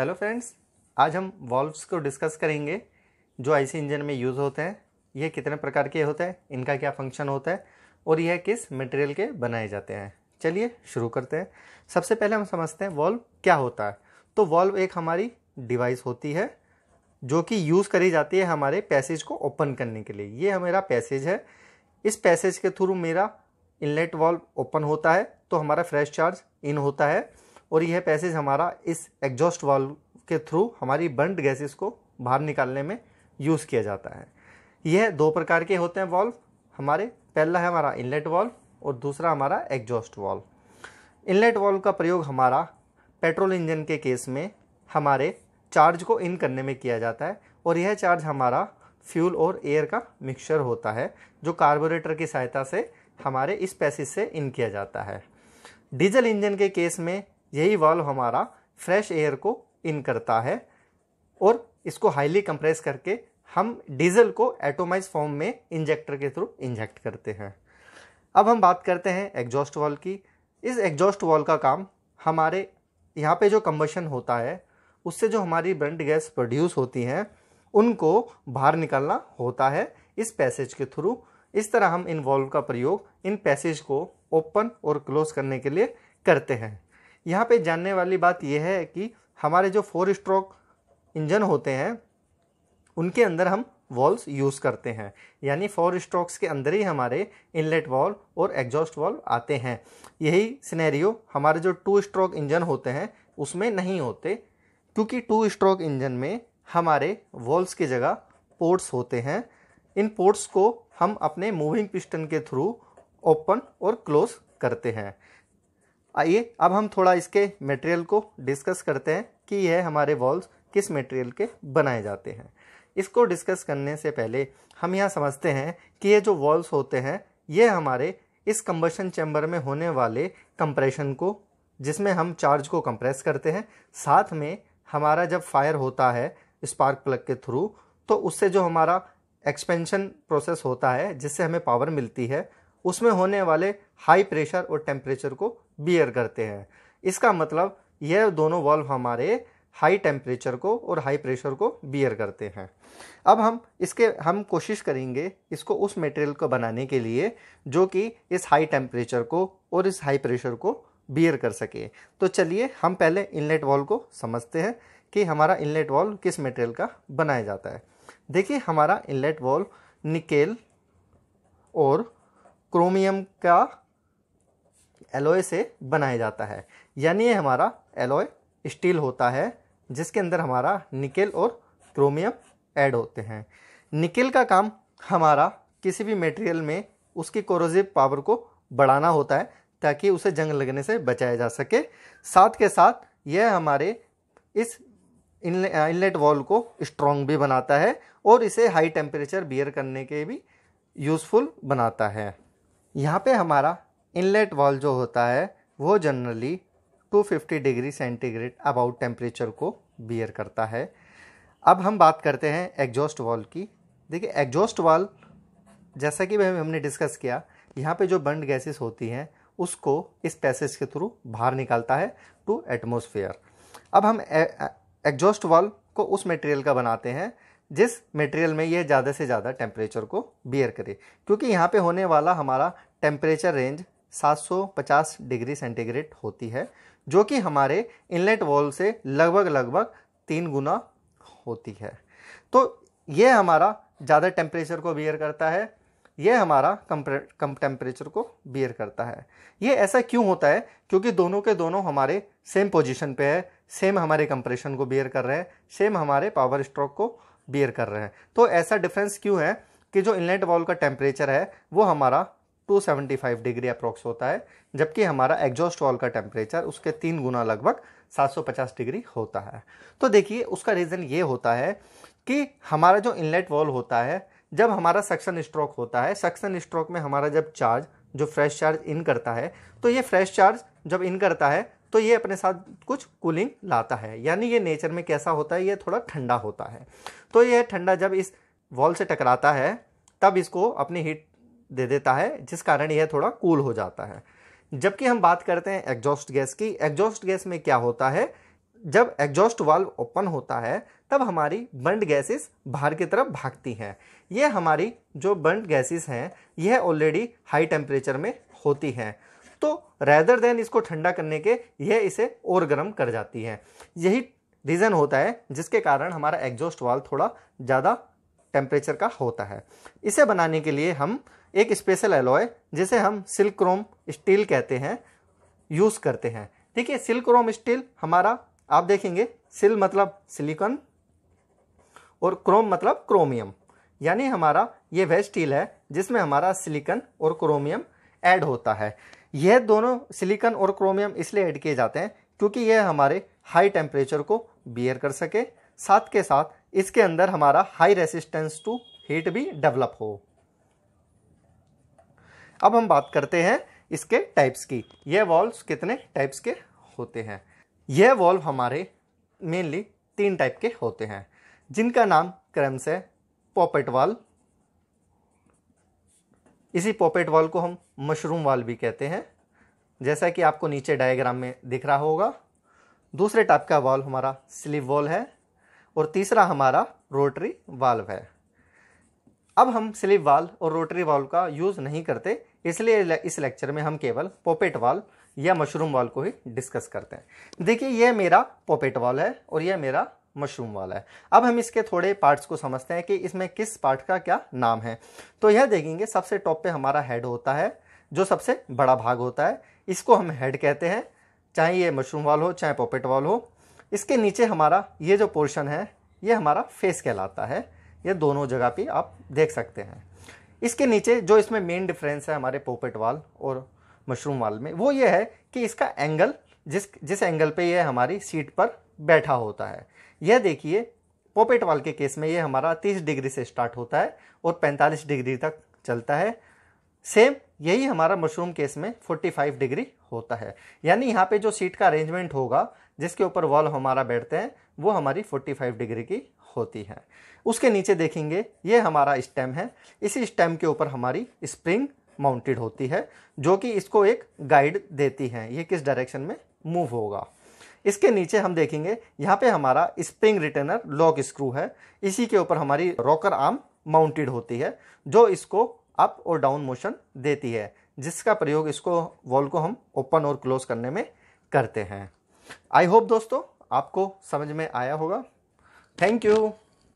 hello friends आज हम valves को डिस्कस करेंगे जो आईसी इंजन में यूज़ होते हैं ये कितने प्रकार के होते हैं इनका क्या फंक्शन होता है और यह किस मटेरियल के बनाए जाते हैं चलिए शुरू करते हैं सबसे पहले हम समझते हैं वॉल्व क्या होता है तो वॉल्व एक हमारी डिवाइस होती है जो कि यूज़ करी जाती है हमारे पैसेज को ओपन करने के लिए ये हमारा पैसेज है इस पैसेज के थ्रू मेरा इनलेट वॉल्व ओपन होता है तो हमारा फ्रेश चार्ज इन होता है और यह पैसेज हमारा इस एग्जॉस्ट वाल के थ्रू हमारी बंड गैसेस को बाहर निकालने में यूज़ किया जाता है यह दो प्रकार के होते हैं वॉल्व हमारे पहला है हमारा इनलेट वॉल्व और दूसरा हमारा एग्जॉस्ट वॉल्व इनलेट वॉल्व का प्रयोग हमारा पेट्रोल इंजन के केस में हमारे चार्ज को इन करने में किया जाता है और यह चार्ज हमारा फ्यूल और एयर का मिक्सचर होता है जो कार्बोरेटर की सहायता से हमारे इस पैसेज से इन किया जाता है डीजल इंजन के केस में यही वाल्व हमारा फ्रेश एयर को इन करता है और इसको हाईली कंप्रेस करके हम डीजल को एटोमाइज फॉर्म में इंजेक्टर के थ्रू इंजेक्ट करते हैं अब हम बात करते हैं एग्जॉस्ट वॉल की इस एग्जॉस्ट वॉल का काम हमारे यहाँ पे जो कम्बशन होता है उससे जो हमारी ब्रंट गैस प्रोड्यूस होती हैं उनको बाहर निकालना होता है इस पैसेज के थ्रू इस तरह हम इन वॉल्व का प्रयोग इन पैसेज को ओपन और क्लोज करने के लिए करते हैं यहाँ पे जानने वाली बात यह है कि हमारे जो फोर स्ट्रोक इंजन होते हैं उनके अंदर हम वॉल्स यूज़ करते हैं यानी फोर स्ट्रोक्स के अंदर ही हमारे इनलेट वॉल और एग्जॉस्ट वॉल आते हैं यही सिनेरियो हमारे जो टू स्ट्रोक इंजन होते हैं उसमें नहीं होते क्योंकि टू स्ट्रोक इंजन में हमारे वॉल्स की जगह पोर्ट्स होते हैं इन पोर्ट्स को हम अपने मूविंग पिस्टन के थ्रू ओपन और क्लोज करते हैं आइए अब हम थोड़ा इसके मटेरियल को डिस्कस करते हैं कि यह हमारे वॉल्स किस मटेरियल के बनाए जाते हैं इसको डिस्कस करने से पहले हम यहाँ समझते हैं कि ये जो वॉल्व्स होते हैं ये हमारे इस कम्बशन चैम्बर में होने वाले कंप्रेशन को जिसमें हम चार्ज को कंप्रेस करते हैं साथ में हमारा जब फायर होता है स्पार्क प्लग के थ्रू तो उससे जो हमारा एक्सपेंशन प्रोसेस होता है जिससे हमें पावर मिलती है उसमें होने वाले हाई प्रेशर और टेम्परेचर को बियर करते हैं इसका मतलब यह दोनों वॉल्व हमारे हाई टेम्परेचर को और हाई प्रेशर को बियर करते हैं अब हम इसके हम कोशिश करेंगे इसको उस मटेरियल को बनाने के लिए जो कि इस हाई टेम्परेचर को और इस हाई प्रेशर को बियर कर सके तो चलिए हम पहले इनलेट वॉल्व को समझते हैं कि हमारा इनलेट वॉल्व किस मटेरियल का बनाया जाता है देखिए हमारा इनलेट वॉल्व निकेल और क्रोमियम का एलोय से बनाया जाता है यानी ये हमारा एलोय स्टील होता है जिसके अंदर हमारा निकेल और क्रोमियम ऐड होते हैं निकेल का काम हमारा किसी भी मटेरियल में उसकी कोरोजिव पावर को बढ़ाना होता है ताकि उसे जंग लगने से बचाया जा सके साथ के साथ यह हमारे इस इनलेट वॉल uh, को स्ट्रॉन्ग भी बनाता है और इसे हाई टेम्परेचर बियर करने के भी यूज़फुल बनाता है यहाँ पे हमारा इनलेट वॉल जो होता है वो generally 250 degree centigrade about temperature को बियर करता है अब हम बात करते हैं एग्जॉस्ट वॉल की देखिए एग्जॉस्ट वॉल जैसा कि हमने डिस्कस किया यहाँ पे जो बंड गैसेस होती हैं उसको इस पैसेज के थ्रू बाहर निकालता है टू एटमोसफेयर अब हम एग्जॉस्ट वॉल को उस मटेरियल का बनाते हैं जिस मटेरियल में यह ज़्यादा से ज़्यादा टेम्परेचर को बियर करे क्योंकि यहाँ पे होने वाला हमारा टेम्परेचर रेंज 750 डिग्री सेंटीग्रेड होती है जो कि हमारे इनलेट वॉल्व से लगभग लगभग तीन गुना होती है तो ये हमारा ज़्यादा टेम्परेचर को बियर करता है ये हमारा कम टेम्परेचर को बियर करता है ये ऐसा क्यों होता है क्योंकि दोनों के दोनों हमारे सेम पोजीशन पे है सेम हमारे कंप्रेशन को बियर कर रहे हैं सेम हमारे पावर स्ट्रोक को बियर कर रहे हैं तो ऐसा डिफरेंस क्यों है कि जो इनलेट वॉल का टेम्परेचर है वो हमारा 275 डिग्री अप्रॉक्स होता है जबकि हमारा एग्जॉस्ट वॉल का टेम्परेचर उसके तीन गुना लगभग 750 डिग्री होता है तो देखिए उसका रीज़न ये होता है कि हमारा जो इनलेट वॉल होता है जब हमारा सक्शन स्ट्रोक होता है सक्शन स्ट्रोक में हमारा जब चार्ज जो फ्रेश चार्ज इन करता है तो ये फ्रेश चार्ज जब इन करता है तो ये अपने साथ कुछ कूलिंग लाता है यानी ये नेचर में कैसा होता है ये थोड़ा ठंडा होता है तो यह ठंडा जब इस वॉल से टकराता है तब इसको अपनी हीट दे देता है जिस कारण यह थोड़ा कूल हो जाता है जबकि हम बात करते हैं एग्जॉस्ट गैस की एग्जॉस्ट गैस में क्या होता है जब एग्जॉस्ट वाल्व ओपन होता है तब हमारी बंड गैसेस बाहर की तरफ भागती हैं ये हमारी जो बंड गैसेस हैं यह ऑलरेडी हाई टेम्परेचर में होती हैं तो रैदर देन इसको ठंडा करने के यह इसे और गर्म कर जाती है यही रीज़न होता है जिसके कारण हमारा एग्जॉस्ट वाल थोड़ा ज़्यादा टेम्परेचर का होता है इसे बनाने के लिए हम एक स्पेशल एलॉय जिसे हम सिल्क्रोम स्टील कहते हैं यूज़ करते हैं ठीक है सिल्क्रोम स्टील हमारा आप देखेंगे सिल मतलब सिलिकॉन और क्रोम मतलब क्रोमियम यानी हमारा ये वह स्टील है जिसमें हमारा सिलिकन और क्रोमियम ऐड होता है यह दोनों सिलिकॉन और क्रोमियम इसलिए ऐड किए जाते हैं क्योंकि यह हमारे हाई टेम्परेचर को बियर कर सके साथ के साथ इसके अंदर हमारा हाई रेसिस्टेंस टू हीट भी डेवलप हो अब हम बात करते हैं इसके टाइप्स की यह वॉल्व कितने टाइप्स के होते हैं यह वॉल्व हमारे मेनली तीन टाइप के होते हैं जिनका नाम क्रम से पॉपेट वाल्व इसी पॉपेट वॉल को हम मशरूम वाल भी कहते हैं जैसा कि आपको नीचे डायग्राम में दिख रहा होगा दूसरे टाइप का वॉल हमारा स्लीव वॉल है और तीसरा हमारा रोटरी वाल्व है अब हम स्लीव वाल और रोटरी वाल्व का यूज़ नहीं करते इसलिए इस लेक्चर में हम केवल पॉपेट वाल या मशरूम वाल को ही डिस्कस करते हैं देखिए यह मेरा पॉपेट वाल है और यह मेरा मशरूम वाला है अब हम इसके थोड़े पार्ट्स को समझते हैं कि इसमें किस पार्ट का क्या नाम है तो यह देखेंगे सबसे टॉप पे हमारा हेड होता है जो सबसे बड़ा भाग होता है इसको हम हेड कहते हैं चाहे ये मशरूम वाल हो चाहे पॉपेट वाल हो इसके नीचे हमारा ये जो पोर्शन है ये हमारा फेस कहलाता है ये दोनों जगह पर आप देख सकते हैं इसके नीचे जो इसमें मेन डिफरेंस है हमारे पोपेट वाल और मशरूम वाल में वो ये है कि इसका एंगल जिस जिस एंगल पे ये हमारी सीट पर बैठा होता है यह देखिए पोपेट वाल के केस में ये हमारा 30 डिग्री से स्टार्ट होता है और 45 डिग्री तक चलता है सेम यही हमारा मशरूम केस में 45 डिग्री होता है यानी यहाँ पे जो सीट का अरेंजमेंट होगा जिसके ऊपर वॉल हमारा बैठते हैं वो हमारी 45 डिग्री की होती है उसके नीचे देखेंगे ये हमारा स्टेम है इसी स्टेम के ऊपर हमारी स्प्रिंग माउंटेड होती है जो कि इसको एक गाइड देती है ये किस डायरेक्शन में मूव होगा इसके नीचे हम देखेंगे यहाँ पे हमारा स्प्रिंग रिटर्नर लॉक स्क्रू है इसी के ऊपर हमारी रॉकर आर्म माउंटेड होती है जो इसको अप और डाउन मोशन देती है जिसका प्रयोग इसको वॉल को हम ओपन और क्लोज करने में करते हैं आई होप दोस्तों आपको समझ में आया होगा थैंक यू